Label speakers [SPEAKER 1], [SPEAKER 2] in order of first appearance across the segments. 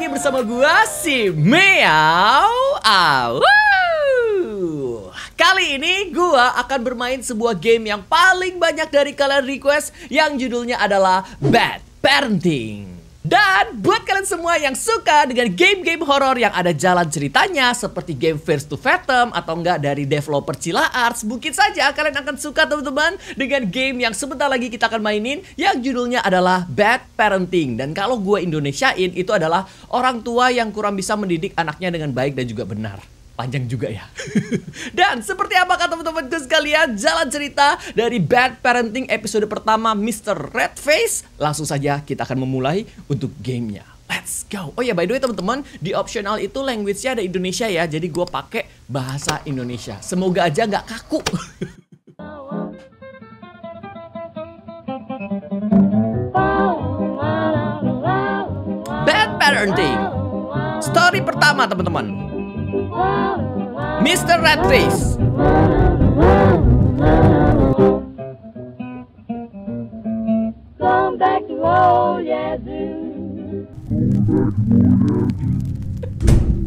[SPEAKER 1] lagi bersama gua si Meow Aw. Kali ini gua akan bermain sebuah game yang paling banyak dari kalian request yang judulnya adalah Bad Parenting. Dan buat kalian semua yang suka dengan game-game horor yang ada jalan ceritanya seperti game First to Fathom atau enggak dari developer Cila Arts, mungkin saja kalian akan suka teman-teman dengan game yang sebentar lagi kita akan mainin yang judulnya adalah Bad Parenting. Dan kalau gue Indonesiain itu adalah orang tua yang kurang bisa mendidik anaknya dengan baik dan juga benar panjang juga ya. Dan seperti apakah teman-temanku teman sekalian jalan cerita dari Bad Parenting episode pertama Mr. Red Face? Langsung saja kita akan memulai untuk gamenya. Let's go. Oh ya, by the way teman-teman, di optional itu language-nya ada Indonesia ya. Jadi gue pakai bahasa Indonesia. Semoga aja nggak kaku. Bad Parenting Story pertama teman-teman Mr. Ratris.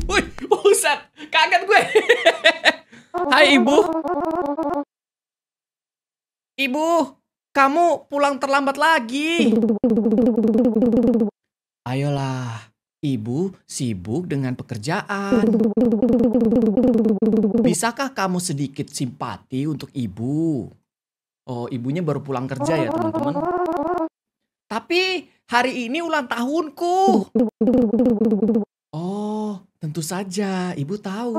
[SPEAKER 1] Wih, buset, kaget gue. Hai ibu.
[SPEAKER 2] Ibu, kamu pulang terlambat lagi.
[SPEAKER 1] Ayolah, Ibu sibuk dengan pekerjaan. Bisakah kamu sedikit simpati untuk ibu? Oh, ibunya baru pulang kerja ya, teman-teman. Tapi hari ini ulang tahunku. Oh, tentu saja ibu tahu.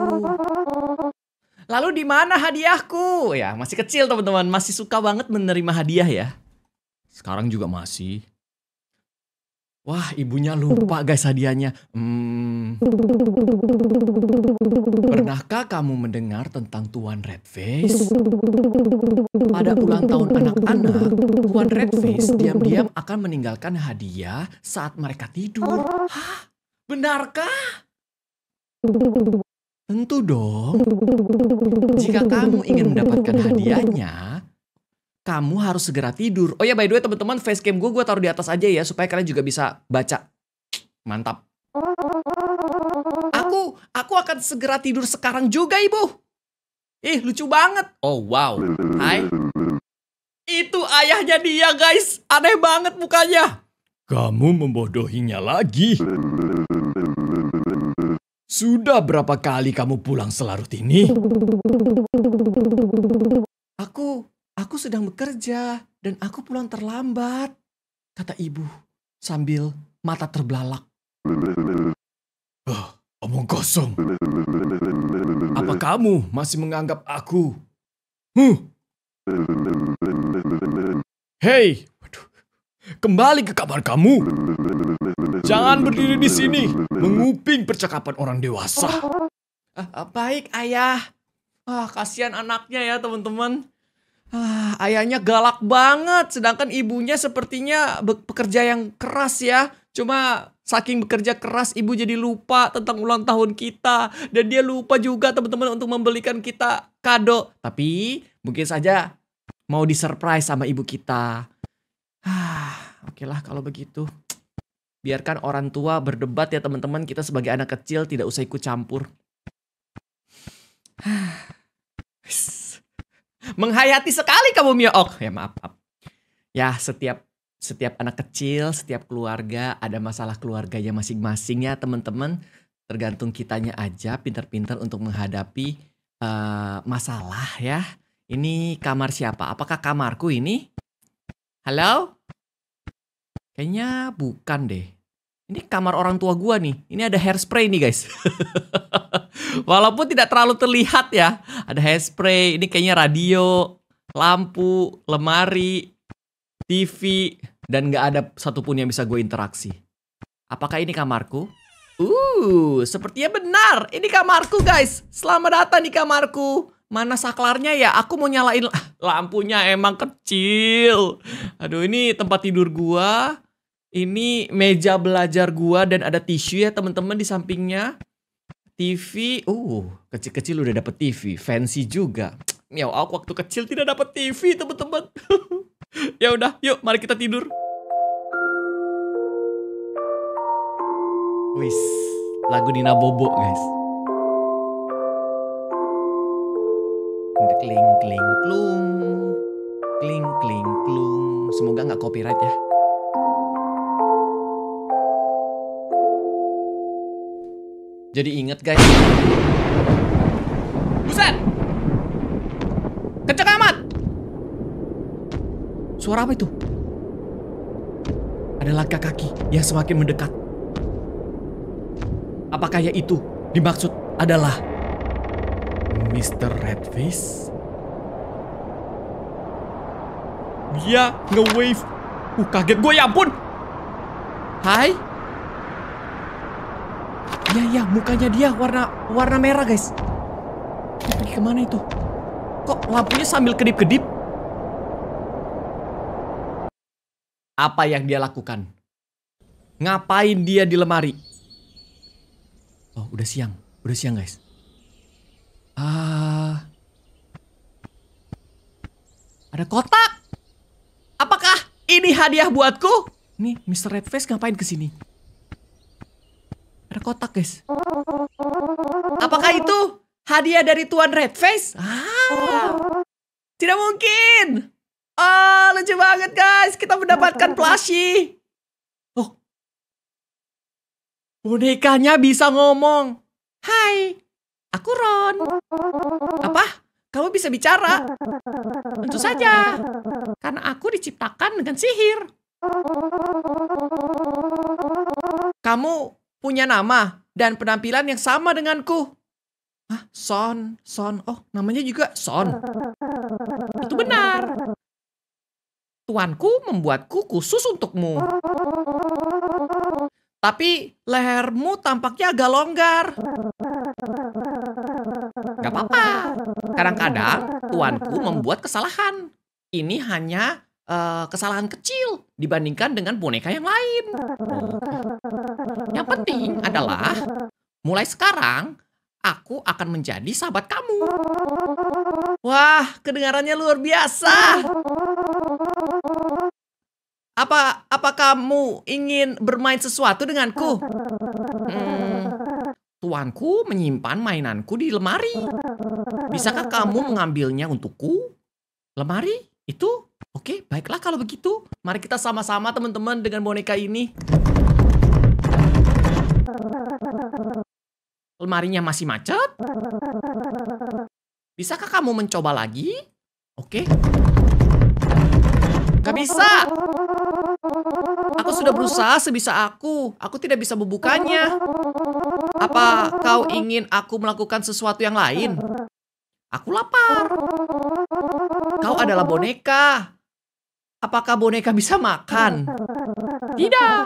[SPEAKER 1] Lalu di mana hadiahku? Ya, masih kecil teman-teman, masih suka banget menerima hadiah ya. Sekarang juga masih. Wah, ibunya lupa guys hadiahnya. Hmm.
[SPEAKER 2] Pernahkah
[SPEAKER 1] kamu mendengar tentang Tuan Redface?
[SPEAKER 2] Pada ulang tahun anak-anak, Tuan Redface diam-diam
[SPEAKER 1] akan meninggalkan hadiah saat mereka tidur.
[SPEAKER 2] Hah?
[SPEAKER 1] Benarkah?
[SPEAKER 2] Tentu dong. Jika kamu ingin mendapatkan hadiahnya,
[SPEAKER 1] kamu harus segera tidur. Oh ya by the way teman-teman facecam gue gue taruh di atas aja ya supaya kalian juga bisa baca. Mantap. Aku aku akan segera tidur sekarang juga ibu. Ih lucu banget. Oh wow. Hai. Itu ayahnya dia guys. Aneh banget mukanya. Kamu membodohinya lagi. Sudah berapa kali kamu pulang selarut ini? Aku sedang bekerja dan aku pulang terlambat, kata ibu sambil mata terbelalak. Oh, omong kosong. Apa kamu masih menganggap aku? Huh. Hei, kembali ke kamar kamu. Jangan berdiri di sini, menguping percakapan orang dewasa. Ah, ah, baik, ayah. Ah, kasihan anaknya ya, teman-teman. Ah, ayahnya galak banget, sedangkan ibunya sepertinya pekerja yang keras ya. Cuma saking bekerja keras ibu jadi lupa tentang ulang tahun kita dan dia lupa juga teman-teman untuk membelikan kita kado. Tapi mungkin saja mau disurprise sama ibu kita. Ah, oke lah kalau begitu. Biarkan orang tua berdebat ya teman-teman, kita sebagai anak kecil tidak usah ikut campur. Ah. Menghayati sekali kamu Mio Ok. Oh, ya maaf, maaf. Ya setiap setiap anak kecil, setiap keluarga ada masalah keluarganya masing-masing ya teman-teman. Tergantung kitanya aja pinter-pinter untuk menghadapi uh, masalah ya. Ini kamar siapa? Apakah kamarku ini? Halo? Kayaknya bukan deh ini kamar orang tua gua nih. Ini ada hairspray nih guys. Walaupun tidak terlalu terlihat ya, ada hairspray. Ini kayaknya radio, lampu, lemari, TV, dan gak ada satupun yang bisa gue interaksi. Apakah ini kamarku? Uh, sepertinya benar. Ini kamarku guys. Selamat datang di kamarku. Mana saklarnya ya? Aku mau nyalain lampunya emang kecil. Aduh, ini tempat tidur gua ini meja belajar gua dan ada tisu ya teman-teman di sampingnya. TV, uh, kecil-kecil udah dapet TV, fancy juga. Miau, aku waktu kecil tidak dapet TV, teman-teman. ya udah, yuk mari kita tidur. Wis, lagu Nina Bobo, guys. Kling kling klung. Kling kling klung. Semoga nggak copyright ya. Jadi inget guys. Buset! Kenceng amat! Suara apa itu? Ada langkah kaki yang semakin mendekat. Apakah ya itu dimaksud adalah Mr. Redface? Dia nge-wave. Uh, kaget gue ya ampun. Hai? Ya ya, mukanya dia warna warna merah guys. Dia pergi kemana itu? Kok lampunya sambil kedip-kedip? Apa yang dia lakukan? Ngapain dia di lemari? Oh, udah siang. Udah siang, guys. Ah. ada kotak. Apakah ini hadiah buatku? Nih, Mr. Redface ngapain ke sini? Ada kotak guys. Apakah itu hadiah dari Tuan Redface? Ah, tidak mungkin. Oh, lucu banget guys. Kita mendapatkan plushie. Oh. Bonekanya bisa ngomong. Hai, aku Ron. Apa? Kamu bisa bicara? Tentu saja. Karena aku diciptakan dengan sihir. Kamu punya nama dan penampilan yang sama denganku. Hah, Son, Son. Oh, namanya juga Son. Itu benar. Tuanku membuatku khusus untukmu. Tapi lehermu tampaknya agak longgar. Gak apa-apa. Kadang-kadang tuanku membuat kesalahan. Ini hanya uh, kesalahan kecil dibandingkan dengan boneka yang
[SPEAKER 3] lain. Yang penting adalah
[SPEAKER 1] mulai sekarang aku akan menjadi sahabat kamu. Wah, kedengarannya luar biasa. Apa apa kamu ingin bermain sesuatu denganku? Hmm, tuanku menyimpan mainanku di lemari. Bisakah kamu mengambilnya untukku? Lemari? Itu oke, okay, baiklah kalau begitu. Mari kita sama-sama teman-teman dengan boneka ini. Lemarinya masih macet. Bisakah kamu mencoba lagi? Oke. Okay. Gak bisa.
[SPEAKER 2] Aku sudah berusaha sebisa
[SPEAKER 1] aku. Aku tidak bisa membukanya.
[SPEAKER 2] Apa kau ingin
[SPEAKER 1] aku melakukan sesuatu yang lain? Aku lapar. Kau adalah boneka. Apakah boneka bisa makan? Tidak.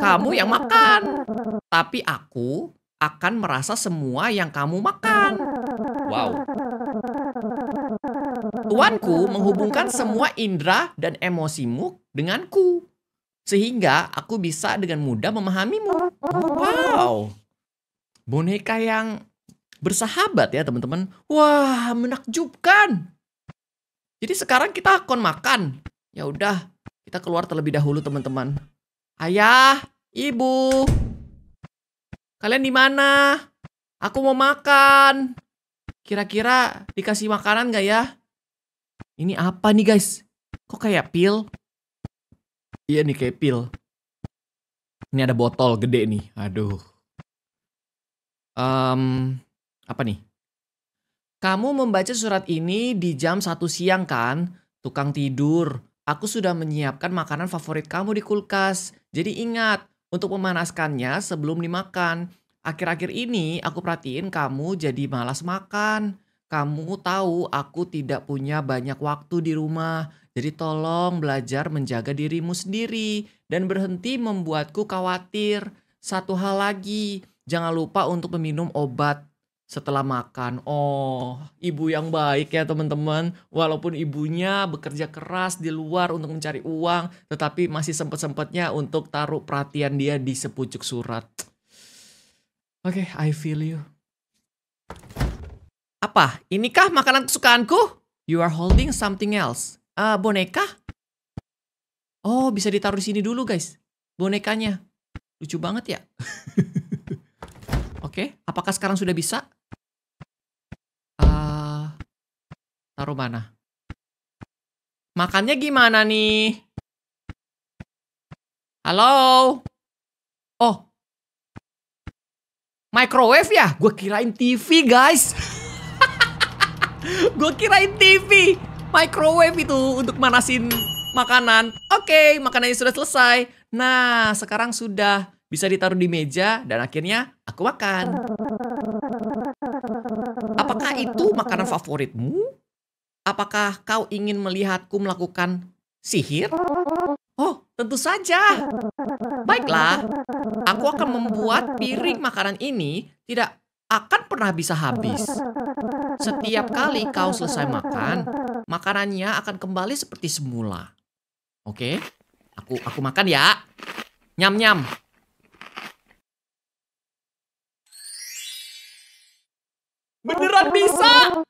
[SPEAKER 1] Kamu yang makan. Tapi aku akan merasa semua yang kamu makan. Wow. Tuanku menghubungkan semua indera dan emosimu denganku. Sehingga aku bisa dengan mudah memahamimu. Wow. Boneka yang bersahabat ya teman-teman. Wah, menakjubkan. Jadi sekarang kita kon makan. Ya udah, kita keluar terlebih dahulu teman-teman. Ayah, ibu. Kalian di mana? Aku mau makan. Kira-kira dikasih makanan gak ya? Ini apa nih guys? Kok kayak pil? Iya nih kayak pil. Ini ada botol gede nih. Aduh. Um, apa nih? Kamu membaca surat ini di jam 1 siang kan? Tukang tidur, aku sudah menyiapkan makanan favorit kamu di kulkas. Jadi ingat, untuk memanaskannya sebelum dimakan. Akhir-akhir ini aku perhatiin kamu jadi malas makan. Kamu tahu aku tidak punya banyak waktu di rumah. Jadi tolong belajar menjaga dirimu sendiri dan berhenti membuatku khawatir. Satu hal lagi, jangan lupa untuk meminum obat setelah makan. Oh, ibu yang baik ya teman-teman. Walaupun ibunya bekerja keras di luar untuk mencari uang, tetapi masih sempat-sempatnya untuk taruh perhatian dia di sepucuk surat. Oke, okay, I feel you. Apa? Inikah makanan kesukaanku? You are holding something else. Uh, boneka? Oh, bisa ditaruh di sini dulu, guys. Bonekanya. Lucu banget ya. Oke, okay, apakah sekarang sudah bisa? Uh, taruh mana? Makannya gimana nih? Halo? Oh. Microwave ya? Gue kirain TV, guys. Gue kirain TV. Microwave itu untuk manasin makanan. Oke, okay, makanannya sudah selesai. Nah, sekarang sudah bisa ditaruh di meja dan akhirnya aku makan.
[SPEAKER 3] Karena itu makanan
[SPEAKER 1] favoritmu? Apakah kau ingin melihatku melakukan sihir? Oh, tentu saja. Baiklah, aku akan membuat piring makanan ini tidak akan pernah bisa habis. Setiap kali kau selesai makan, makanannya akan kembali seperti semula. Oke, aku aku makan ya. Nyam-nyam. Beneran bisa!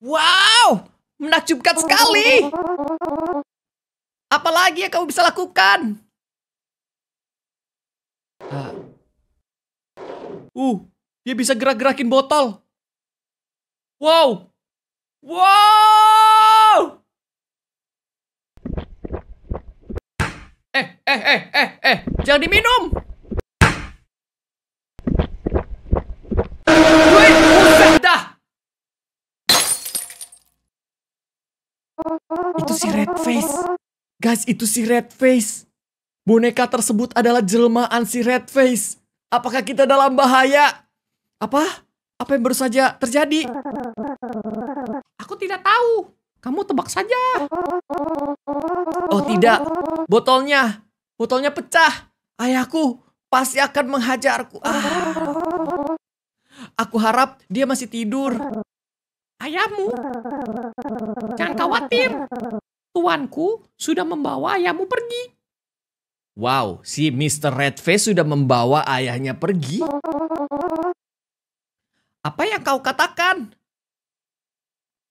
[SPEAKER 1] Wow! Menakjubkan sekali! Apalagi yang kamu bisa lakukan? Ah. Uh, dia bisa gerak-gerakin botol. Wow! Wow! Eh, eh, eh, eh, eh, jangan diminum!
[SPEAKER 2] Itu si Red Face.
[SPEAKER 1] Guys, itu si Red Face. Boneka tersebut adalah jelmaan si Red Face. Apakah kita dalam bahaya? Apa? Apa yang baru saja terjadi? Aku tidak tahu. Kamu tebak saja. Oh tidak, botolnya, botolnya pecah. Ayahku pasti akan menghajarku. Ah. Aku harap dia masih tidur
[SPEAKER 3] ayahmu. Jangan khawatir,
[SPEAKER 1] tuanku sudah membawa ayahmu pergi. Wow, si Mr. Redface sudah membawa ayahnya pergi. Apa yang kau katakan?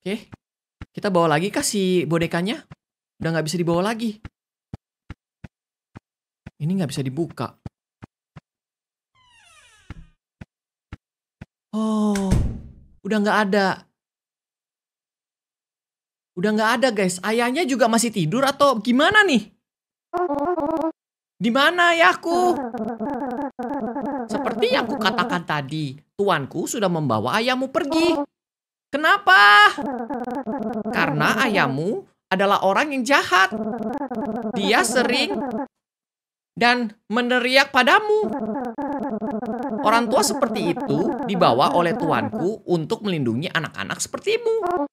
[SPEAKER 1] Oke, kita bawa lagi kah si bonekanya? Udah nggak bisa dibawa lagi. Ini nggak bisa dibuka. Oh, udah nggak ada. Udah nggak ada guys. Ayahnya juga masih tidur atau gimana nih? Di mana ya, aku Seperti yang aku katakan tadi, tuanku sudah membawa ayahmu pergi. Kenapa? Karena ayahmu adalah orang yang jahat. Dia sering dan meneriak padamu. Orang tua seperti itu dibawa oleh tuanku untuk melindungi anak-anak sepertimu.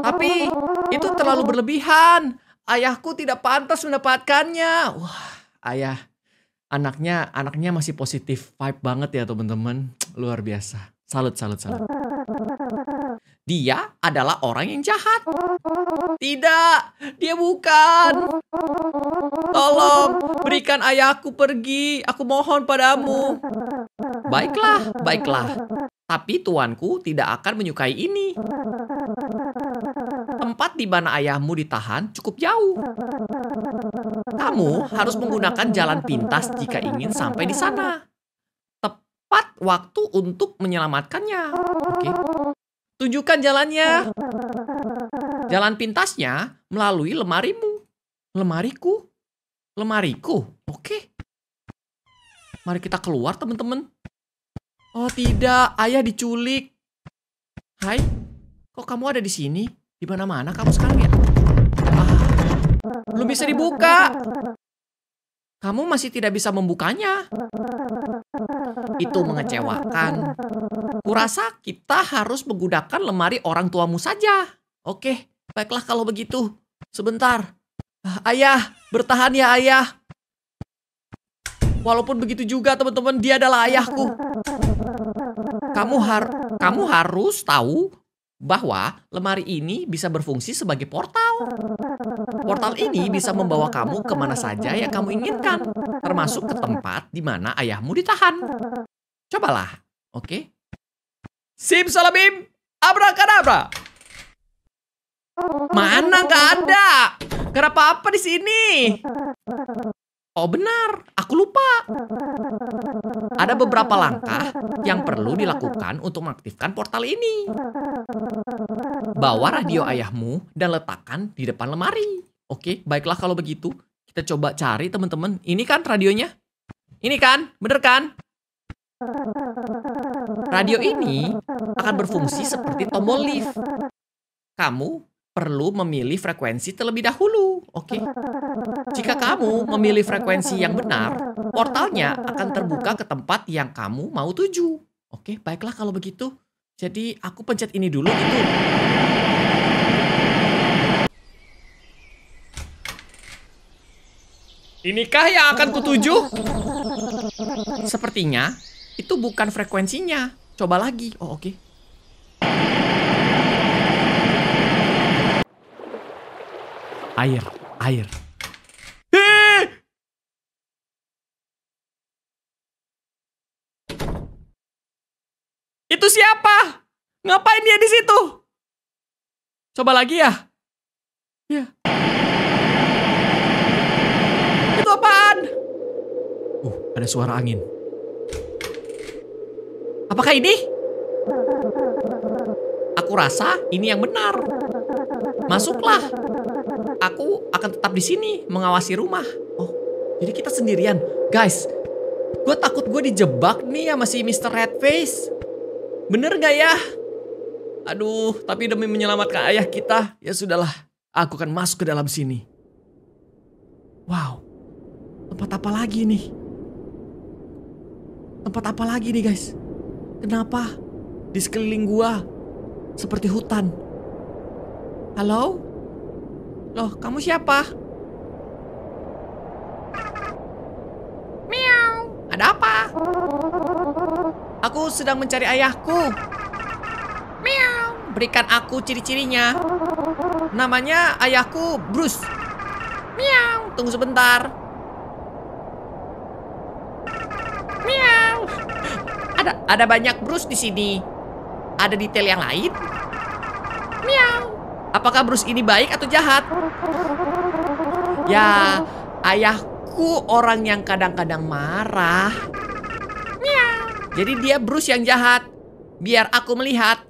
[SPEAKER 1] Tapi itu terlalu berlebihan. Ayahku tidak pantas mendapatkannya. Wah, ayah, anaknya anaknya masih positif vibe banget ya teman-teman. Luar biasa. Salut, salut, salut. Dia adalah orang yang jahat. Tidak, dia bukan tolong berikan ayahku pergi. Aku mohon padamu. Baiklah, baiklah. Tapi tuanku tidak akan menyukai ini. Tempat di mana ayahmu ditahan
[SPEAKER 3] cukup jauh. Kamu harus menggunakan
[SPEAKER 1] jalan pintas jika ingin sampai di sana. Tepat waktu untuk menyelamatkannya. Oke. Tunjukkan jalannya. Jalan pintasnya melalui lemarimu. Lemariku? Lemariku? Oke. Mari kita keluar, teman-teman. Oh, tidak. Ayah diculik. Hai. Kok kamu ada di sini? Di mana-mana kamu sekarang ya? Ah, belum bisa dibuka. Kamu masih tidak bisa membukanya. Itu mengecewakan. Kurasa kita harus menggunakan lemari orang tuamu saja. Oke, baiklah kalau begitu. Sebentar, Ayah, bertahan ya ayah. Walaupun begitu juga teman-teman, dia adalah ayahku.
[SPEAKER 3] Kamu har kamu
[SPEAKER 1] harus tahu bahwa lemari ini bisa berfungsi sebagai
[SPEAKER 3] portal. Portal ini bisa membawa kamu ke mana saja
[SPEAKER 1] yang kamu inginkan, termasuk ke tempat di mana ayahmu ditahan. Cobalah, oke? Okay? Sim salabim, abrakadabra. Mana nggak ada? Gak apa-apa di sini. Oh benar, aku lupa. Ada beberapa langkah yang perlu dilakukan untuk mengaktifkan portal ini.
[SPEAKER 3] Bawa radio
[SPEAKER 1] ayahmu dan letakkan di depan lemari. Oke, baiklah kalau begitu. Kita coba cari teman-teman. Ini kan radionya? Ini kan? Bener kan? Radio ini akan berfungsi seperti tombol lift. Kamu perlu memilih frekuensi terlebih dahulu. Oke. Okay? Jika kamu memilih frekuensi yang benar, portalnya akan terbuka ke tempat yang kamu mau tuju. Oke, okay, baiklah kalau begitu. Jadi aku pencet ini dulu itu. Inikah yang akan kutuju? Sepertinya itu bukan frekuensinya. Coba lagi. Oh, oke. Okay. Air, air. Eh! Itu siapa? Ngapain dia di situ? Coba lagi ya. Ya. Itu apaan? Uh, ada suara angin. Apakah ini? Aku rasa ini yang benar. Masuklah akan tetap di sini mengawasi rumah. Oh, jadi kita sendirian. Guys, gue takut gue dijebak nih ya masih Mr. Redface. Bener gak ya? Aduh, tapi demi menyelamatkan ayah kita, ya sudahlah. Aku akan masuk ke dalam sini. Wow, tempat apa lagi nih? Tempat apa lagi nih guys? Kenapa di sekeliling gua seperti hutan? Halo? Loh, kamu siapa? Miau. Ada apa? Aku sedang mencari ayahku. Miau. Berikan aku ciri-cirinya. Namanya ayahku Bruce. Miau. Tunggu sebentar. Miau. Ada ada banyak Bruce di sini. Ada detail yang lain? Miau. Apakah Bruce ini baik atau jahat? Ya, ayahku orang yang kadang-kadang marah. Jadi dia Bruce yang jahat. Biar aku melihat.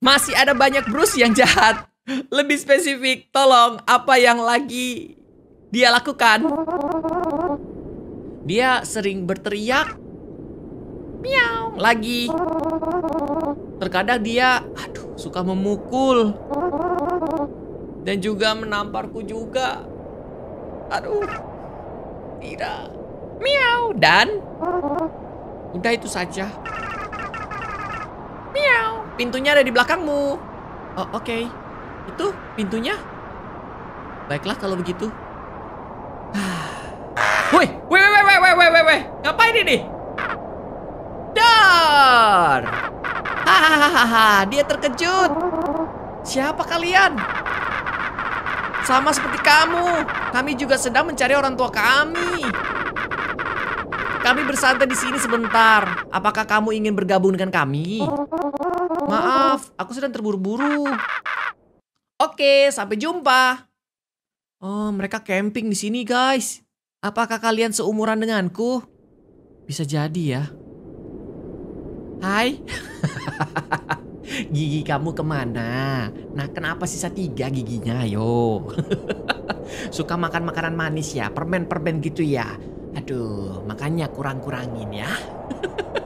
[SPEAKER 1] Masih ada banyak Bruce yang jahat. Lebih spesifik, tolong apa yang lagi dia lakukan? Dia sering berteriak miau lagi. Terkadang dia aduh suka memukul. Dan juga menamparku juga. Aduh. Tidak. Miau dan udah itu saja. Miau. Pintunya ada di belakangmu. Oh, oke. Okay. Itu pintunya. Baiklah kalau begitu. Woi, woi, woi, woi, woi, woi, woi, ngapain ini? Monster! Hahaha, dia terkejut. Siapa kalian? Sama seperti kamu, kami juga sedang mencari orang tua kami. Kami bersantai di sini sebentar. Apakah kamu ingin bergabung dengan kami? Maaf, aku sedang terburu-buru. Oke, sampai jumpa. Oh, mereka camping di sini, guys. Apakah kalian seumuran denganku? Bisa jadi ya. Hai. Gigi kamu kemana? Nah kenapa sisa tiga giginya ayo? Suka makan makanan manis ya, permen-permen gitu ya. Aduh, makanya kurang-kurangin ya.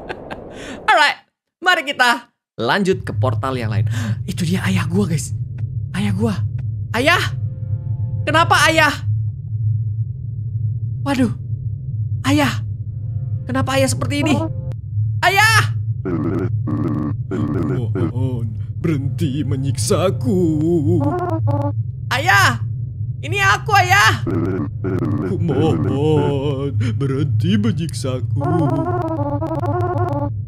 [SPEAKER 1] Alright, mari kita lanjut ke portal yang lain. Itu dia ayah gua guys. Ayah gua. Ayah! Kenapa ayah? Waduh. Ayah. Kenapa ayah seperti ini? Ayah! Mohon berhenti menyiksaku. Ayah, ini aku ayah. Mohon berhenti menyiksaku.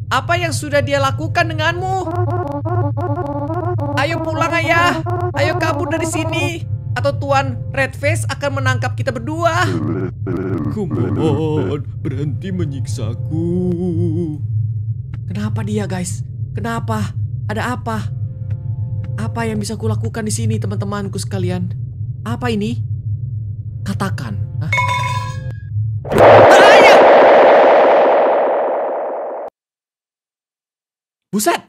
[SPEAKER 1] Apa yang sudah dia lakukan denganmu? Ayo pulang ayah. Ayo kabur dari sini atau Tuan Redface akan menangkap kita berdua. Kumohon berhenti menyiksaku. Kenapa dia, guys? Kenapa? Ada apa? Apa yang bisa kulakukan di sini, teman-temanku sekalian? Apa ini? Katakan. Hah? Buset!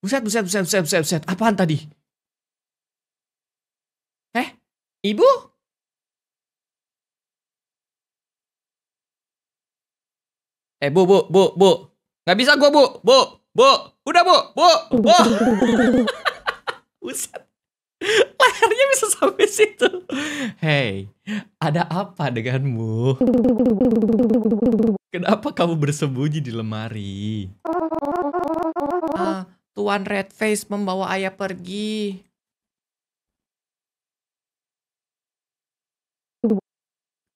[SPEAKER 1] Buset, buset, buset, buset, buset, buset. Apaan tadi? Eh? Ibu? Eh, bu, bu, bu, bu. Gak bisa gue, Bu. Bu, Bu. Udah, Bu. Bu, Bu. Buset. Lehernya bisa sampai situ. Hey, ada apa denganmu? Kenapa kamu bersembunyi di lemari? Ah, Tuan Redface membawa ayah pergi.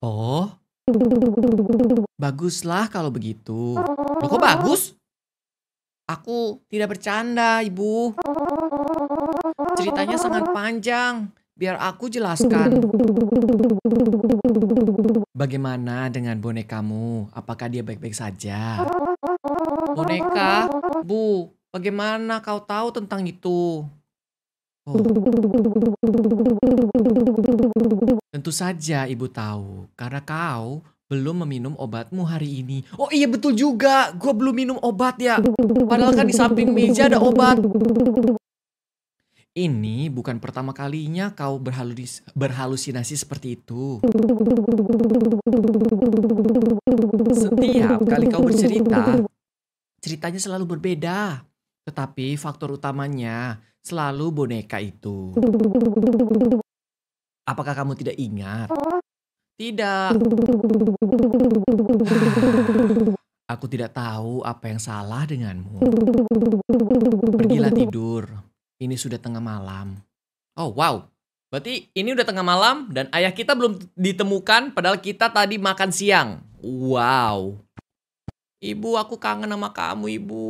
[SPEAKER 1] Oh, Baguslah kalau begitu. Loh kok bagus? Aku tidak bercanda, Ibu. Ceritanya sangat panjang. Biar aku jelaskan.
[SPEAKER 2] Bagaimana
[SPEAKER 1] dengan bonekamu? Apakah dia baik-baik saja?
[SPEAKER 2] Boneka,
[SPEAKER 1] Bu, bagaimana kau tahu tentang itu? Tentu saja ibu tahu, karena kau belum meminum obatmu hari ini.
[SPEAKER 2] Oh iya betul juga, gue belum minum obat ya.
[SPEAKER 1] Padahal kan di samping meja ada obat. Ini bukan pertama kalinya kau berhalus berhalusinasi seperti itu.
[SPEAKER 2] Setiap kali kau bercerita,
[SPEAKER 1] ceritanya selalu berbeda. Tetapi faktor utamanya selalu boneka itu. Apakah kamu tidak ingat?
[SPEAKER 2] Oh. Tidak.
[SPEAKER 1] Aku tidak tahu apa yang salah denganmu. Pergilah tidur. Ini sudah tengah malam. Oh, wow. Berarti ini udah tengah malam dan ayah kita belum ditemukan padahal kita tadi makan siang. Wow. Ibu, aku kangen sama kamu, Ibu.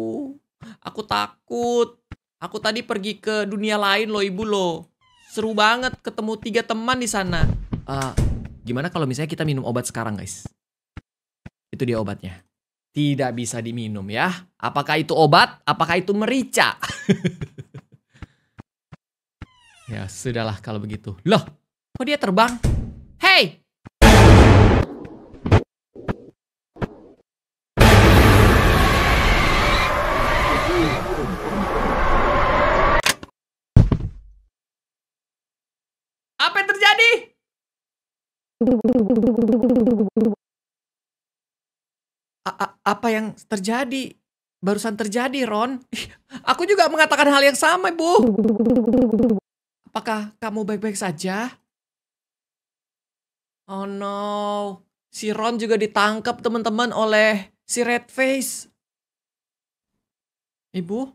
[SPEAKER 1] Aku takut. Aku tadi pergi ke dunia lain loh ibu lo. Seru banget ketemu tiga teman di sana. Uh, gimana kalau misalnya kita minum obat sekarang guys? Itu dia obatnya. Tidak bisa diminum ya. Apakah itu obat? Apakah itu merica?
[SPEAKER 2] ya
[SPEAKER 1] sudahlah kalau begitu. Loh, kok dia terbang? Hey, apa yang terjadi? Barusan terjadi, Ron. Aku juga mengatakan hal yang sama, Bu. Apakah kamu baik-baik saja? Oh no. Si Ron juga ditangkap teman-teman oleh si Red Face. Ibu?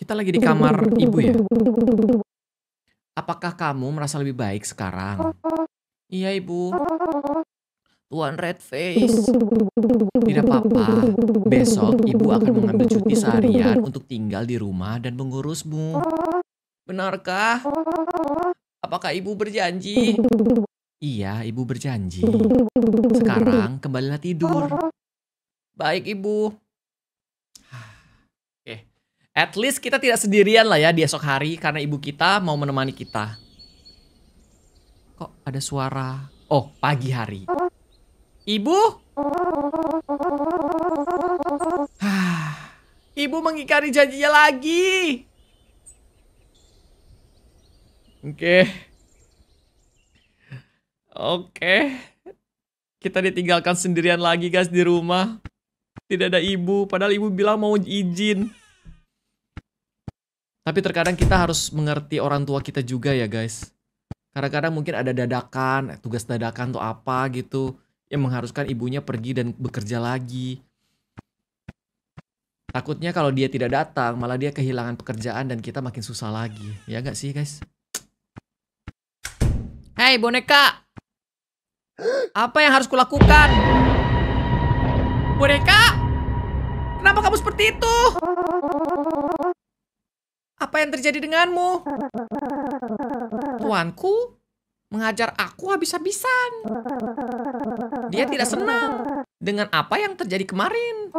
[SPEAKER 1] Kita lagi di kamar ibu ya? Apakah kamu merasa lebih baik sekarang? Iya, Ibu. Tuan Red Face.
[SPEAKER 2] Tidak apa-apa. Besok Ibu akan mengambil cuti seharian untuk
[SPEAKER 1] tinggal di rumah dan mengurusmu. Benarkah? Apakah Ibu berjanji? Iya, Ibu berjanji.
[SPEAKER 2] Sekarang
[SPEAKER 1] kembalilah tidur. Baik, Ibu. At least kita tidak sendirian lah ya di esok hari karena ibu kita mau menemani kita. Kok ada suara? Oh, pagi hari. Ibu? ibu mengikari janjinya lagi. Oke. Okay. Oke. Okay. Kita ditinggalkan sendirian lagi guys di rumah. Tidak ada ibu, padahal ibu bilang mau izin. Tapi terkadang kita harus mengerti orang tua kita juga ya guys. Kadang-kadang mungkin ada dadakan, eh, tugas dadakan tuh apa gitu. Yang mengharuskan ibunya pergi dan bekerja lagi. Takutnya kalau dia tidak datang, malah dia kehilangan pekerjaan dan kita makin susah lagi. Ya gak sih guys? Hei boneka! Apa yang harus kulakukan? Boneka! Kenapa kamu seperti itu? Apa yang terjadi denganmu? Tuanku mengajar aku habis-habisan. Dia tidak senang dengan apa yang terjadi kemarin.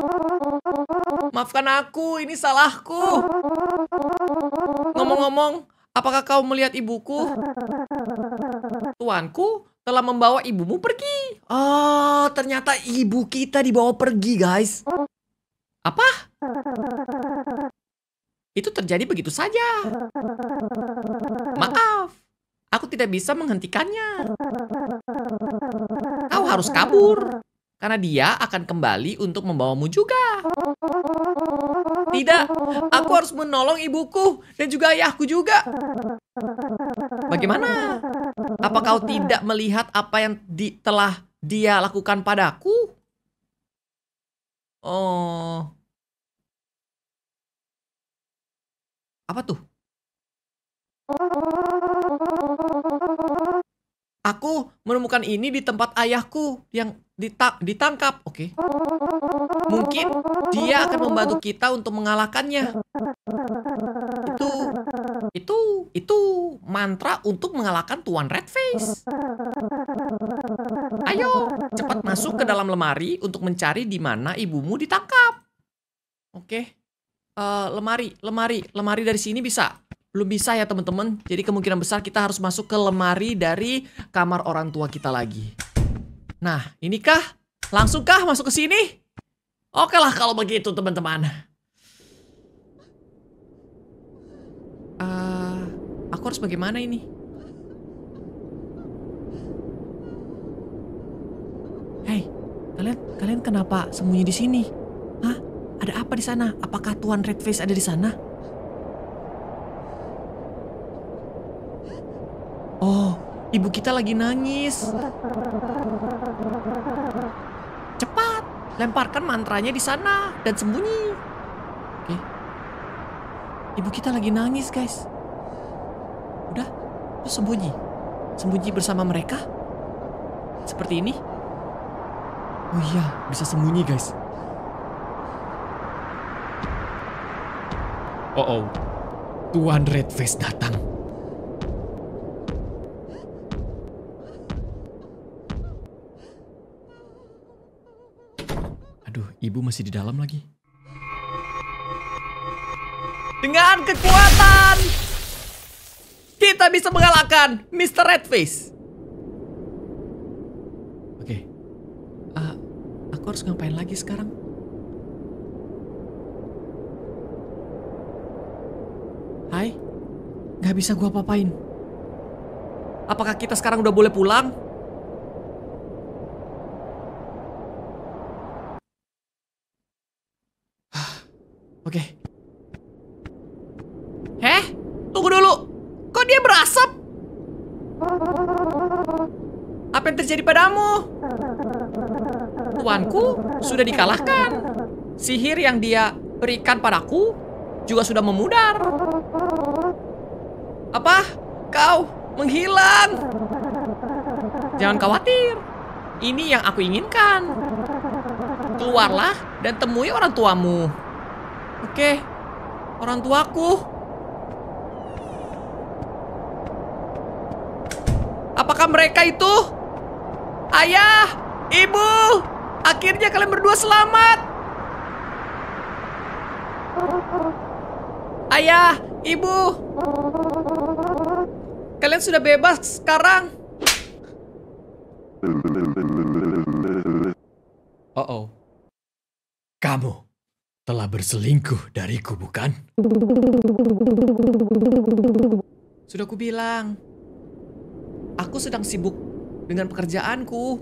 [SPEAKER 1] Maafkan aku, ini salahku. Ngomong-ngomong, apakah kau melihat ibuku? Tuanku telah membawa ibumu pergi. Oh, ternyata ibu kita dibawa pergi, guys. Apa? itu terjadi begitu saja. Maaf, aku tidak bisa menghentikannya. Kau harus kabur, karena dia akan kembali untuk membawamu juga. Tidak, aku harus menolong ibuku dan juga ayahku juga. Bagaimana? Apa kau tidak melihat apa yang di, telah dia lakukan padaku? Oh, Apa tuh? Aku menemukan ini di tempat ayahku yang ditang ditangkap. Oke. Okay. Mungkin dia akan membantu kita untuk mengalahkannya. Itu itu itu mantra untuk mengalahkan tuan Red Face.
[SPEAKER 3] Ayo, cepat masuk
[SPEAKER 1] ke dalam lemari untuk mencari di mana ibumu ditangkap. Oke. Okay uh, lemari, lemari, lemari dari sini bisa. Belum bisa ya teman-teman. Jadi kemungkinan besar kita harus masuk ke lemari dari kamar orang tua kita lagi. Nah, inikah? Langsungkah masuk ke sini? Oke lah kalau begitu teman-teman. Uh, aku harus bagaimana ini? Hei, kalian kalian kenapa sembunyi di sini? Hah? Ada apa di sana? Apakah Tuan Redface ada di sana? Oh, ibu kita lagi nangis. Cepat, lemparkan mantranya di sana dan sembunyi. Oke. Ibu kita lagi nangis, guys. Udah, terus sembunyi. Sembunyi bersama mereka. Seperti ini. Oh iya, bisa sembunyi, guys. Oh oh. Tuan Redface datang. Aduh, ibu masih di dalam lagi. Dengan kekuatan kita bisa mengalahkan Mr. Redface. Oke. Okay. Uh, aku harus ngapain lagi sekarang? Gak bisa gue apa-apain. Apakah kita sekarang udah boleh pulang? Oke. Okay. Heh? Tunggu dulu. Kok dia berasap? Apa yang terjadi padamu?
[SPEAKER 3] Tuanku sudah dikalahkan.
[SPEAKER 1] Sihir yang dia berikan padaku juga sudah memudar. Apa? Kau menghilang. Jangan khawatir. Ini yang aku inginkan. Keluarlah dan temui orang tuamu. Oke. Orang tuaku. Apakah mereka itu? Ayah, ibu, akhirnya kalian berdua selamat. Ayah, ibu, Kalian sudah bebas sekarang. Oh oh. Kamu telah berselingkuh dariku,
[SPEAKER 2] bukan? Sudah
[SPEAKER 1] kubilang. Aku sedang sibuk dengan pekerjaanku.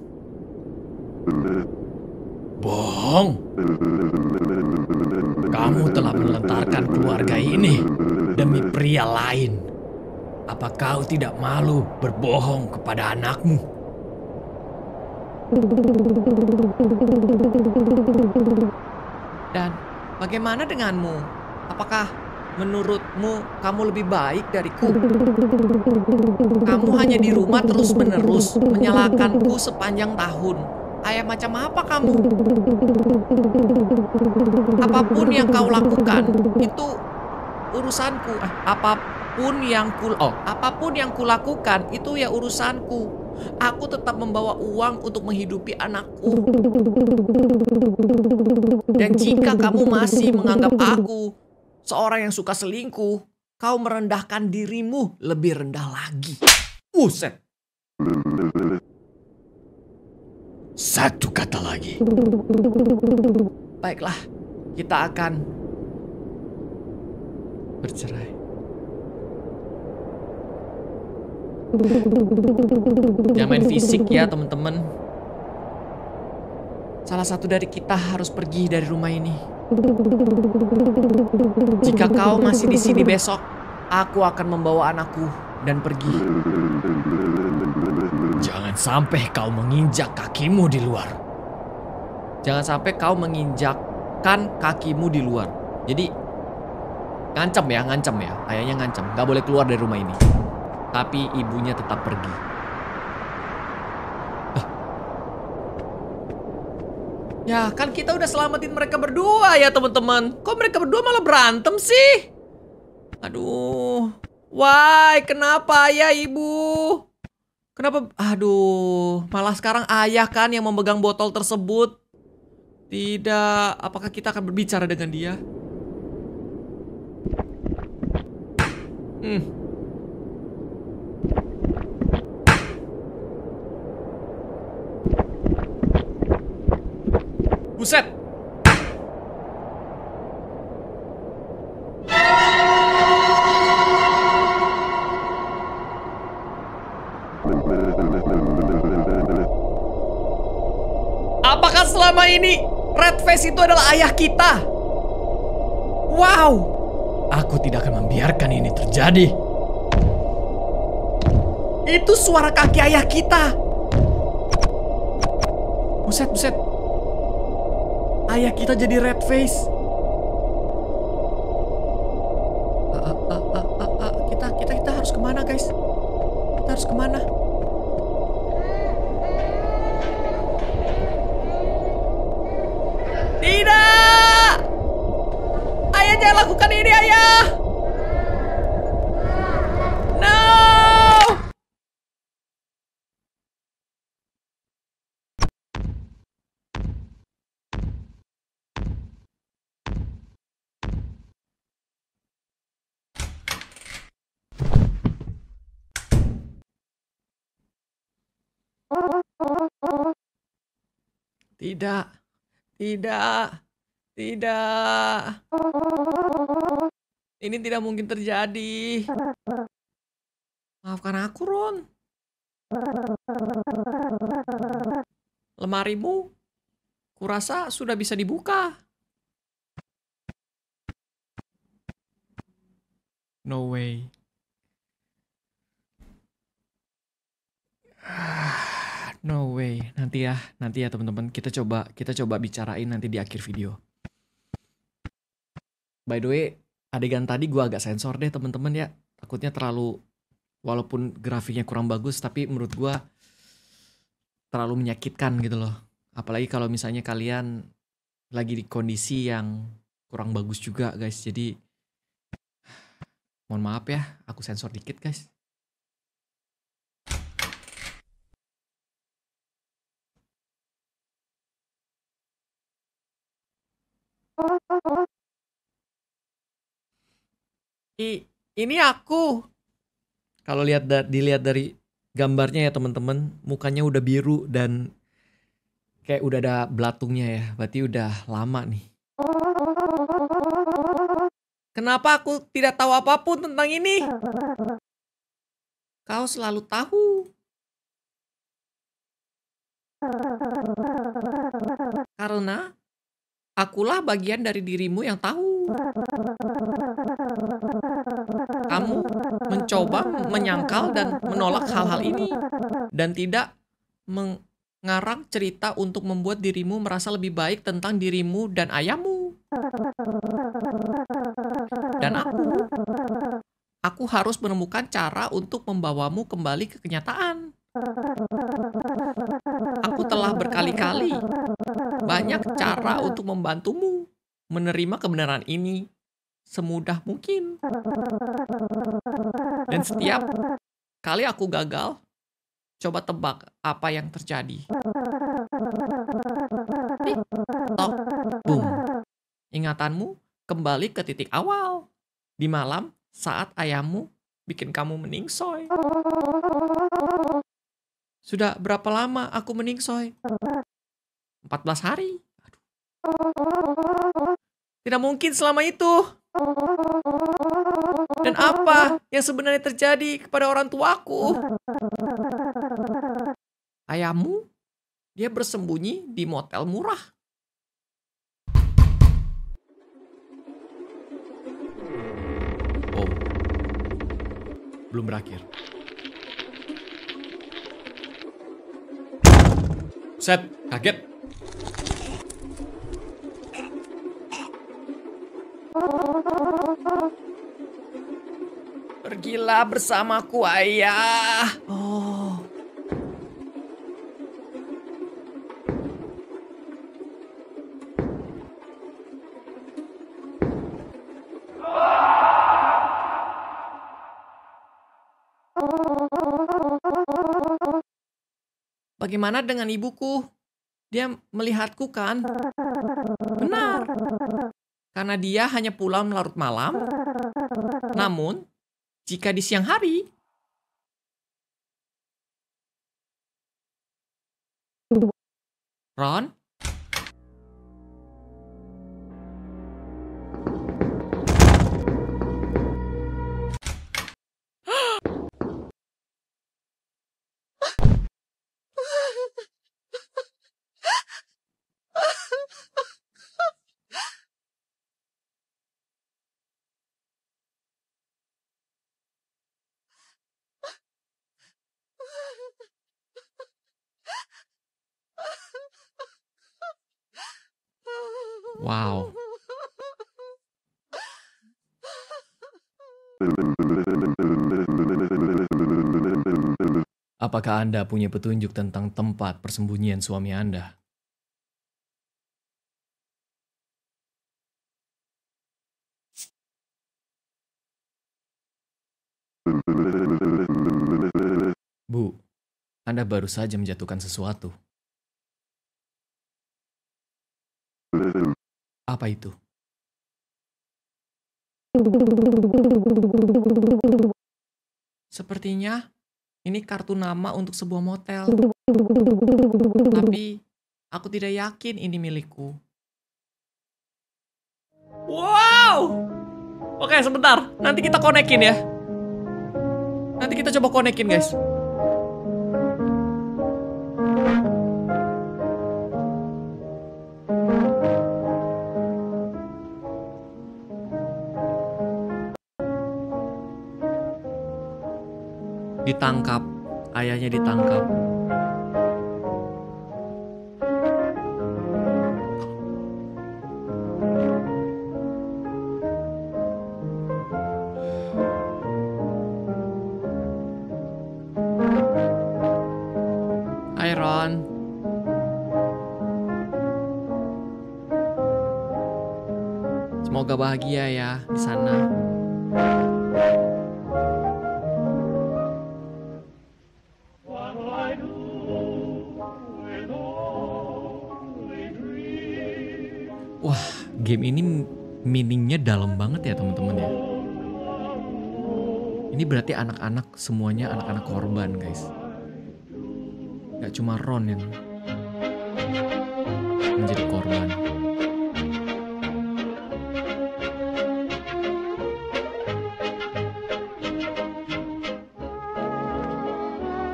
[SPEAKER 1] Bohong. Kamu telah melentarkan keluarga ini demi pria lain. Apa kau tidak malu berbohong kepada anakmu? Dan bagaimana denganmu? Apakah menurutmu
[SPEAKER 2] kamu lebih baik dariku? Kamu hanya di rumah terus-menerus menyalahkanku sepanjang tahun. Ayah macam apa kamu? Apapun yang kau lakukan itu
[SPEAKER 1] urusanku. Eh, apa apapun yang ku oh, apapun yang kulakukan itu ya urusanku. Aku tetap membawa uang untuk menghidupi anakku.
[SPEAKER 2] Dan jika kamu masih menganggap
[SPEAKER 1] aku seorang yang suka selingkuh, kau merendahkan dirimu lebih rendah lagi. Uset.
[SPEAKER 2] Satu kata lagi. Baiklah, kita akan bercerai. Jangan main fisik ya
[SPEAKER 1] teman-teman. Salah satu dari kita harus pergi dari rumah ini.
[SPEAKER 2] Jika kau masih di sini besok,
[SPEAKER 1] aku akan membawa anakku dan pergi. Jangan sampai kau menginjak kakimu di luar. Jangan sampai kau menginjakkan kakimu di luar. Jadi ngancam ya, ngancam ya. ayahnya ngancam. Gak boleh keluar dari rumah ini tapi ibunya tetap pergi. Ya kan kita udah selamatin mereka berdua ya teman-teman. Kok mereka berdua malah berantem sih? Aduh. Why, kenapa ya ibu? Kenapa? Aduh, malah sekarang ayah kan yang memegang botol tersebut. Tidak, apakah kita akan berbicara dengan dia? Hmm, Buset. Apakah selama ini Red Face itu adalah ayah kita? Wow! Aku tidak akan membiarkan ini terjadi. Itu suara kaki ayah kita. Buset, buset ayah kita jadi red face. Tidak. Tidak. Tidak. Ini tidak mungkin terjadi. Maafkan aku, Ron. Lemarimu, kurasa sudah bisa dibuka. No way. No way. Nanti ya, nanti ya teman-teman. Kita coba kita coba bicarain nanti di akhir video. By the way, adegan tadi gua agak sensor deh teman-teman ya. Takutnya terlalu walaupun grafiknya kurang bagus tapi menurut gua terlalu menyakitkan gitu loh. Apalagi kalau misalnya kalian lagi di kondisi yang kurang bagus juga guys. Jadi mohon maaf ya, aku sensor dikit guys. I, ini aku. Kalau lihat da, dilihat dari gambarnya ya teman-teman, mukanya udah biru dan kayak udah ada belatungnya ya. Berarti udah lama nih. Kenapa aku tidak tahu apapun tentang ini? Kau selalu tahu. Karena Akulah bagian dari dirimu yang tahu. Kamu mencoba menyangkal dan menolak hal-hal ini dan tidak mengarang cerita untuk membuat dirimu merasa lebih baik tentang dirimu dan ayahmu. Dan aku aku harus menemukan cara untuk membawamu kembali ke kenyataan
[SPEAKER 3] telah berkali-kali banyak cara untuk
[SPEAKER 1] membantumu menerima kebenaran ini semudah
[SPEAKER 3] mungkin. Dan setiap
[SPEAKER 1] kali aku gagal, coba tebak apa yang terjadi.
[SPEAKER 3] Tik, tok, boom.
[SPEAKER 1] Ingatanmu kembali ke titik awal. Di malam saat ayahmu bikin kamu meningsoi. Sudah berapa lama aku meningsoy? 14 hari. Tidak mungkin selama itu. Dan apa yang sebenarnya terjadi kepada orang tuaku? Ayahmu, dia bersembunyi di motel murah. Oh. Belum berakhir. Set, kaget. Pergilah bersamaku, ayah. Bagaimana dengan ibuku? Dia melihatku kan? Benar. Karena dia hanya pulang larut malam. Namun, jika di siang hari, Ron, Apakah Anda punya petunjuk tentang tempat persembunyian suami Anda? Bu, Anda baru saja menjatuhkan sesuatu. Apa itu? Sepertinya ini kartu nama untuk sebuah motel. Tapi aku tidak yakin ini milikku. Wow! Oke, sebentar. Nanti kita konekin ya. Nanti kita coba konekin, guys. ditangkap ayahnya ditangkap wah game ini meaningnya dalam banget ya teman-teman ya. Ini berarti anak-anak semuanya anak-anak korban guys. Gak cuma Ron yang menjadi korban.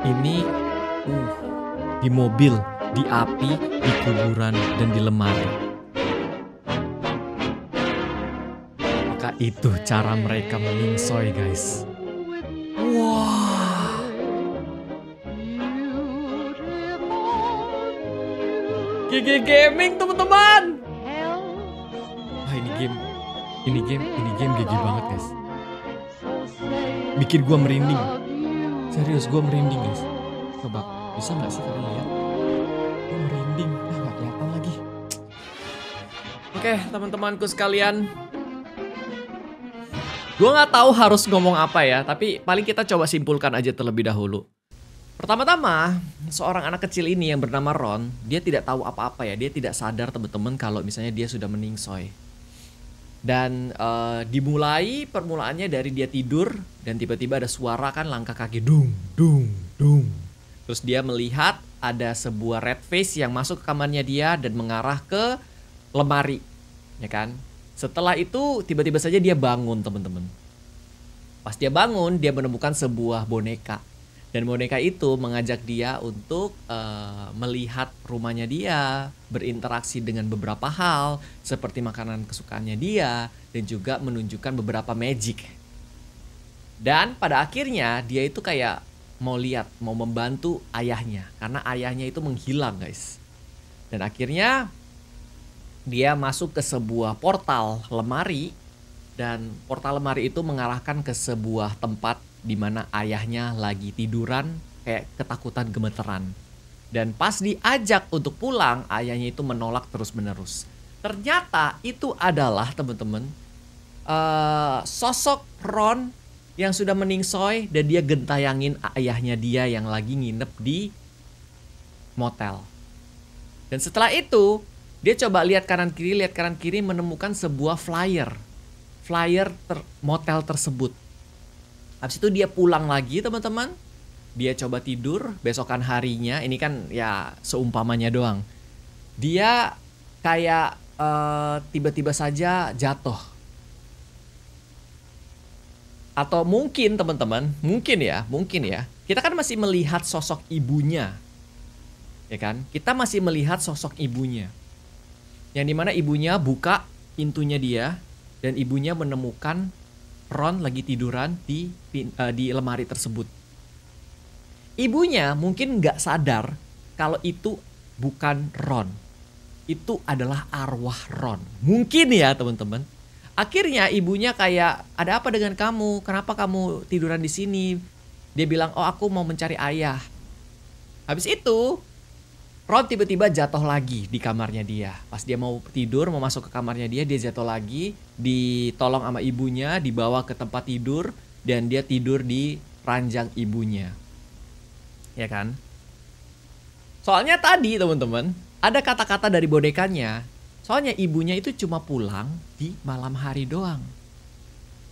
[SPEAKER 1] Ini uh, di mobil, di api, di kuburan, dan di lemari. Itu cara mereka meningsoi guys. Wah. GG Gaming teman-teman. Wah ini game, ini game, ini game GG banget guys. Bikin gua merinding. Serius gua merinding guys. Coba bisa nggak sih kalian lihat? Gua merinding, nah nggak kelihatan lagi. Oke teman-temanku sekalian, Gue gak tahu harus ngomong apa ya, tapi paling kita coba simpulkan aja terlebih dahulu. Pertama-tama, seorang anak kecil ini yang bernama Ron, dia tidak tahu apa-apa ya, dia tidak sadar teman-teman kalau misalnya dia sudah meningsoy. Dan uh, dimulai permulaannya dari dia tidur dan tiba-tiba ada suara kan langkah kaki dung
[SPEAKER 3] dung dung.
[SPEAKER 1] Terus dia melihat ada sebuah red face yang masuk ke kamarnya dia dan mengarah ke lemari, ya kan? Setelah itu tiba-tiba saja dia bangun teman-teman. Pas dia bangun dia menemukan sebuah boneka dan boneka itu mengajak dia untuk uh, melihat rumahnya dia, berinteraksi dengan beberapa hal seperti makanan kesukaannya dia dan juga menunjukkan beberapa magic. Dan pada akhirnya dia itu kayak mau lihat, mau membantu ayahnya karena ayahnya itu menghilang, guys. Dan akhirnya dia masuk ke sebuah portal lemari dan portal lemari itu mengarahkan ke sebuah tempat di mana ayahnya lagi tiduran kayak ketakutan gemeteran. Dan pas diajak untuk pulang, ayahnya itu menolak terus-menerus. Ternyata itu adalah teman-teman uh, sosok Ron yang sudah meningsoi dan dia gentayangin ayahnya dia yang lagi nginep di motel. Dan setelah itu dia coba lihat kanan kiri, lihat kanan kiri menemukan sebuah flyer. Flyer ter motel tersebut. Habis itu dia pulang lagi, teman-teman. Dia coba tidur besokan harinya. Ini kan ya seumpamanya doang. Dia kayak tiba eh, tiba-tiba saja jatuh. Atau mungkin teman-teman, mungkin ya, mungkin ya. Kita kan masih melihat sosok ibunya ya kan? Kita masih melihat sosok ibunya yang dimana ibunya buka pintunya dia dan ibunya menemukan Ron lagi tiduran di uh, di lemari tersebut. Ibunya mungkin nggak sadar kalau itu bukan Ron, itu adalah arwah Ron. Mungkin ya teman-teman. Akhirnya ibunya kayak ada apa dengan kamu? Kenapa kamu tiduran di sini? Dia bilang, oh aku mau mencari ayah. Habis itu Rob tiba-tiba jatuh lagi di kamarnya dia. Pas dia mau tidur, mau masuk ke kamarnya dia, dia jatuh lagi, ditolong sama ibunya, dibawa ke tempat tidur, dan dia tidur di ranjang ibunya. Ya kan? Soalnya tadi teman-teman, ada kata-kata dari bonekanya. Soalnya ibunya itu cuma pulang di malam hari doang.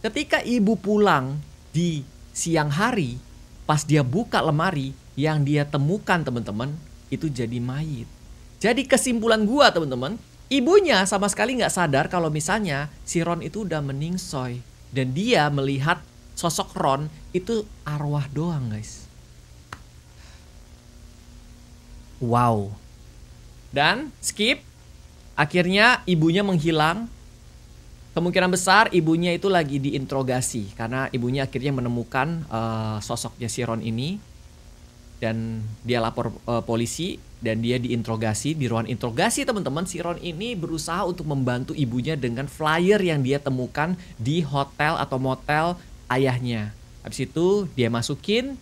[SPEAKER 1] Ketika ibu pulang di siang hari, pas dia buka lemari, yang dia temukan teman-teman itu jadi mayit. Jadi kesimpulan gua teman-teman, ibunya sama sekali nggak sadar kalau misalnya si Ron itu udah meningsoy dan dia melihat sosok Ron itu arwah doang guys. Wow. Dan skip. Akhirnya ibunya menghilang. Kemungkinan besar ibunya itu lagi diinterogasi karena ibunya akhirnya menemukan uh, sosoknya si Ron ini dan dia lapor uh, polisi dan dia diinterogasi di ruang interogasi teman-teman si Ron ini berusaha untuk membantu ibunya dengan flyer yang dia temukan di hotel atau motel ayahnya habis itu dia masukin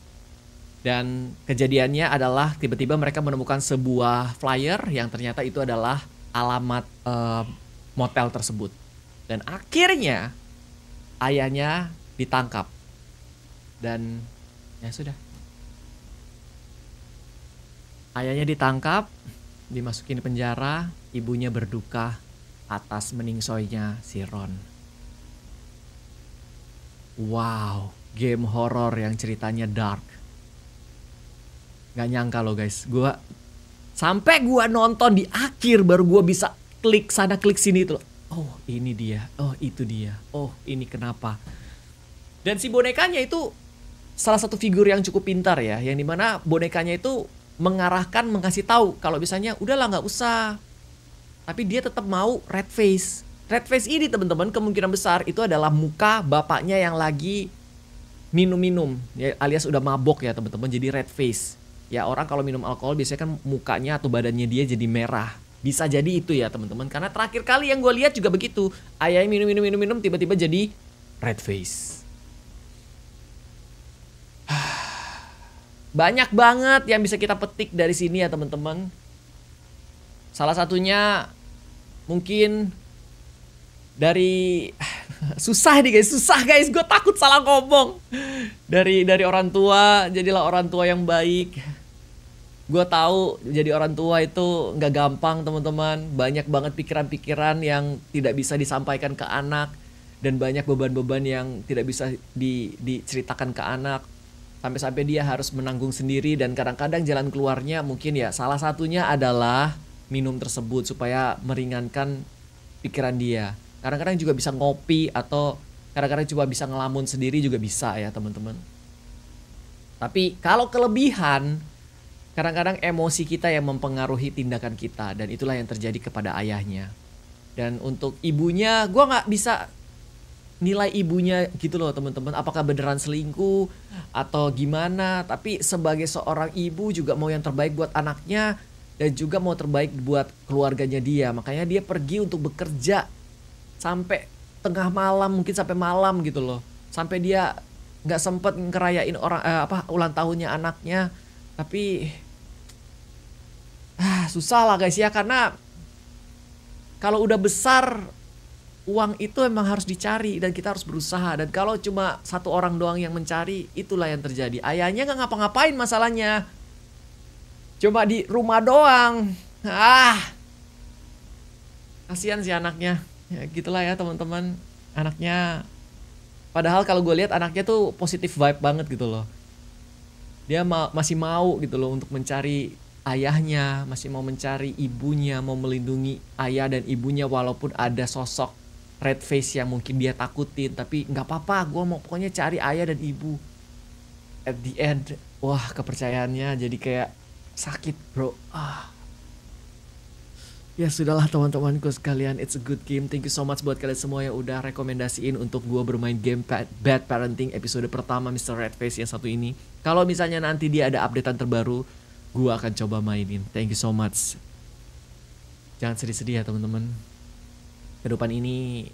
[SPEAKER 1] dan kejadiannya adalah tiba-tiba mereka menemukan sebuah flyer yang ternyata itu adalah alamat uh, motel tersebut dan akhirnya ayahnya ditangkap dan ya sudah Ayahnya ditangkap, dimasukin penjara, ibunya berduka atas meningsoinya si Ron. Wow, game horror yang ceritanya dark. Gak nyangka loh guys, gue sampai gue nonton di akhir baru gue bisa klik sana klik sini tuh. Oh, ini dia. Oh, itu dia. Oh, ini kenapa? Dan si bonekanya itu salah satu figur yang cukup pintar ya, yang dimana bonekanya itu mengarahkan mengasih tahu kalau misalnya udahlah nggak usah tapi dia tetap mau red face red face ini teman-teman kemungkinan besar itu adalah muka bapaknya yang lagi minum-minum ya, alias udah mabok ya teman-teman jadi red face ya orang kalau minum alkohol biasanya kan mukanya atau badannya dia jadi merah bisa jadi itu ya teman-teman karena terakhir kali yang gue lihat juga begitu ayahnya minum minum minum minum tiba-tiba jadi red face Banyak banget yang bisa kita petik dari sini ya teman-teman. Salah satunya mungkin dari susah nih guys, susah guys, gue takut salah ngomong. Dari dari orang tua, jadilah orang tua yang baik. Gue tahu jadi orang tua itu nggak gampang teman-teman, banyak banget pikiran-pikiran yang tidak bisa disampaikan ke anak dan banyak beban-beban yang tidak bisa di, diceritakan ke anak sampai-sampai dia harus menanggung sendiri dan kadang-kadang jalan keluarnya mungkin ya salah satunya adalah minum tersebut supaya meringankan pikiran dia. Kadang-kadang juga bisa ngopi atau kadang-kadang coba bisa ngelamun sendiri juga bisa ya teman-teman. Tapi kalau kelebihan kadang-kadang emosi kita yang mempengaruhi tindakan kita dan itulah yang terjadi kepada ayahnya. Dan untuk ibunya gue nggak bisa nilai ibunya gitu loh teman-teman apakah beneran selingkuh atau gimana tapi sebagai seorang ibu juga mau yang terbaik buat anaknya dan juga mau terbaik buat keluarganya dia makanya dia pergi untuk bekerja sampai tengah malam mungkin sampai malam gitu loh sampai dia nggak sempet ngerayain orang eh, apa ulang tahunnya anaknya tapi ah, susah lah guys ya karena kalau udah besar uang itu emang harus dicari dan kita harus berusaha dan kalau cuma satu orang doang yang mencari itulah yang terjadi ayahnya nggak ngapa-ngapain masalahnya cuma di rumah doang ah kasihan si anaknya ya gitulah ya teman-teman anaknya padahal kalau gue lihat anaknya tuh positif vibe banget gitu loh dia ma masih mau gitu loh untuk mencari ayahnya masih mau mencari ibunya mau melindungi ayah dan ibunya walaupun ada sosok red face yang mungkin dia takutin tapi nggak apa-apa gue mau pokoknya cari ayah dan ibu at the end wah kepercayaannya jadi kayak sakit bro ah Ya sudahlah teman-temanku sekalian, it's a good game. Thank you so much buat kalian semua yang udah rekomendasiin untuk gue bermain game Bad Parenting episode pertama Mr. Red Face yang satu ini. Kalau misalnya nanti dia ada updatean terbaru, gue akan coba mainin. Thank you so much. Jangan sedih-sedih ya teman-teman kehidupan ini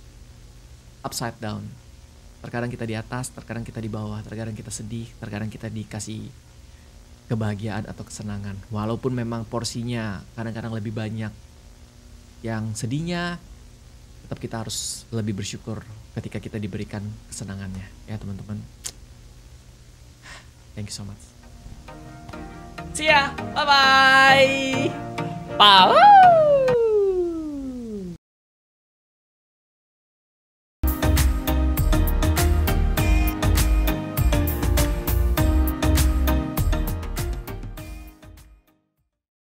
[SPEAKER 1] upside down. Terkadang kita di atas, terkadang kita di bawah, terkadang kita sedih, terkadang kita dikasih kebahagiaan atau kesenangan. Walaupun memang porsinya kadang-kadang lebih banyak yang sedihnya, tetap kita harus lebih bersyukur ketika kita diberikan kesenangannya ya teman-teman. Thank you so much. See ya. Bye bye. Bye.